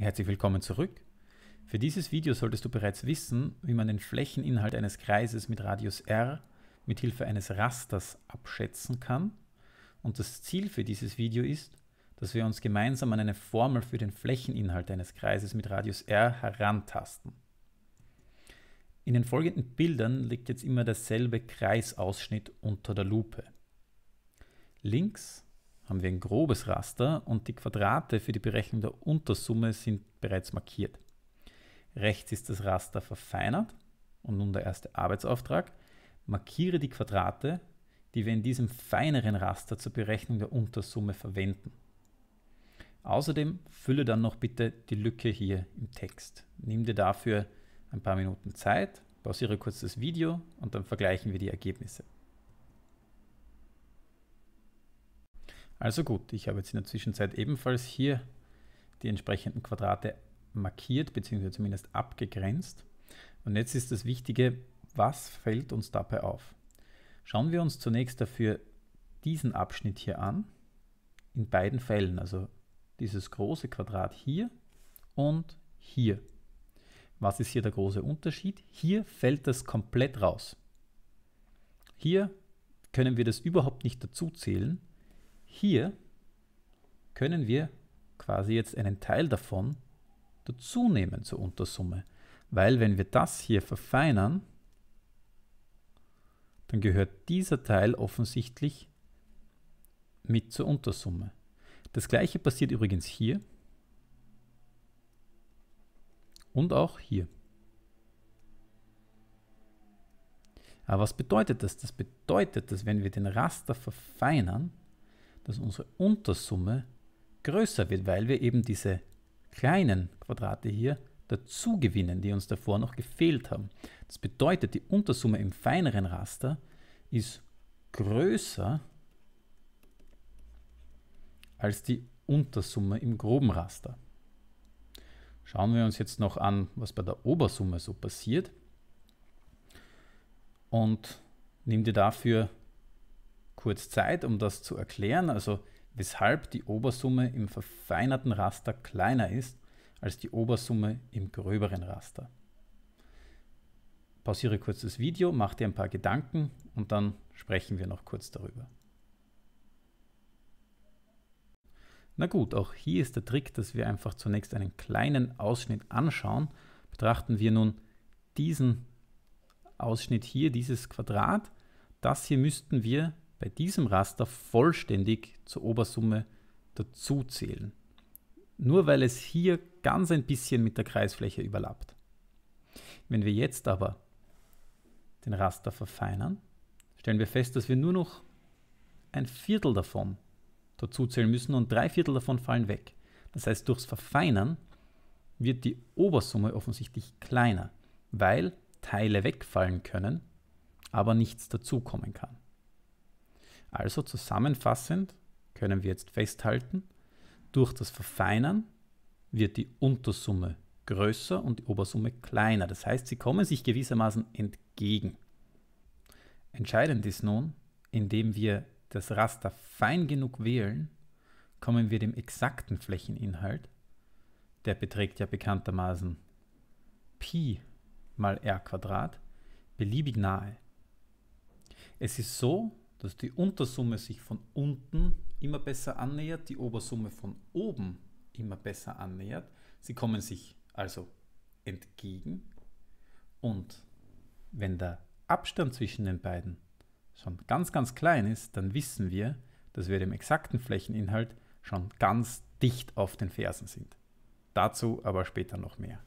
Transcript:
Herzlich willkommen zurück. Für dieses Video solltest du bereits wissen, wie man den Flächeninhalt eines Kreises mit Radius r mit Hilfe eines Rasters abschätzen kann. Und das Ziel für dieses Video ist, dass wir uns gemeinsam an eine Formel für den Flächeninhalt eines Kreises mit Radius r herantasten. In den folgenden Bildern liegt jetzt immer derselbe Kreisausschnitt unter der Lupe. Links haben wir ein grobes Raster und die Quadrate für die Berechnung der Untersumme sind bereits markiert. Rechts ist das Raster verfeinert und nun der erste Arbeitsauftrag. Markiere die Quadrate, die wir in diesem feineren Raster zur Berechnung der Untersumme verwenden. Außerdem fülle dann noch bitte die Lücke hier im Text. Nimm dir dafür ein paar Minuten Zeit, pausiere kurz das Video und dann vergleichen wir die Ergebnisse. Also gut, ich habe jetzt in der Zwischenzeit ebenfalls hier die entsprechenden Quadrate markiert bzw. zumindest abgegrenzt. Und jetzt ist das Wichtige, was fällt uns dabei auf? Schauen wir uns zunächst dafür diesen Abschnitt hier an, in beiden Fällen, also dieses große Quadrat hier und hier. Was ist hier der große Unterschied? Hier fällt das komplett raus. Hier können wir das überhaupt nicht dazu zählen, hier können wir quasi jetzt einen Teil davon dazu nehmen zur Untersumme, weil wenn wir das hier verfeinern, dann gehört dieser Teil offensichtlich mit zur Untersumme. Das gleiche passiert übrigens hier und auch hier. Aber was bedeutet das? Das bedeutet, dass wenn wir den Raster verfeinern, dass unsere Untersumme größer wird, weil wir eben diese kleinen Quadrate hier dazu gewinnen, die uns davor noch gefehlt haben. Das bedeutet, die Untersumme im feineren Raster ist größer als die Untersumme im groben Raster. Schauen wir uns jetzt noch an, was bei der Obersumme so passiert. Und nimm dir dafür kurz Zeit, um das zu erklären, also weshalb die Obersumme im verfeinerten Raster kleiner ist als die Obersumme im gröberen Raster. Pausiere kurz das Video, mach dir ein paar Gedanken und dann sprechen wir noch kurz darüber. Na gut, auch hier ist der Trick, dass wir einfach zunächst einen kleinen Ausschnitt anschauen. Betrachten wir nun diesen Ausschnitt hier, dieses Quadrat. Das hier müssten wir bei diesem Raster vollständig zur Obersumme dazuzählen. Nur weil es hier ganz ein bisschen mit der Kreisfläche überlappt. Wenn wir jetzt aber den Raster verfeinern, stellen wir fest, dass wir nur noch ein Viertel davon dazuzählen müssen und drei Viertel davon fallen weg. Das heißt, durchs Verfeinern wird die Obersumme offensichtlich kleiner, weil Teile wegfallen können, aber nichts dazukommen kann. Also zusammenfassend können wir jetzt festhalten, durch das Verfeinern wird die Untersumme größer und die Obersumme kleiner. Das heißt, sie kommen sich gewissermaßen entgegen. Entscheidend ist nun, indem wir das Raster fein genug wählen, kommen wir dem exakten Flächeninhalt, der beträgt ja bekanntermaßen Pi mal r Quadrat, beliebig nahe. Es ist so, dass die Untersumme sich von unten immer besser annähert, die Obersumme von oben immer besser annähert. Sie kommen sich also entgegen und wenn der Abstand zwischen den beiden schon ganz, ganz klein ist, dann wissen wir, dass wir dem exakten Flächeninhalt schon ganz dicht auf den Fersen sind. Dazu aber später noch mehr.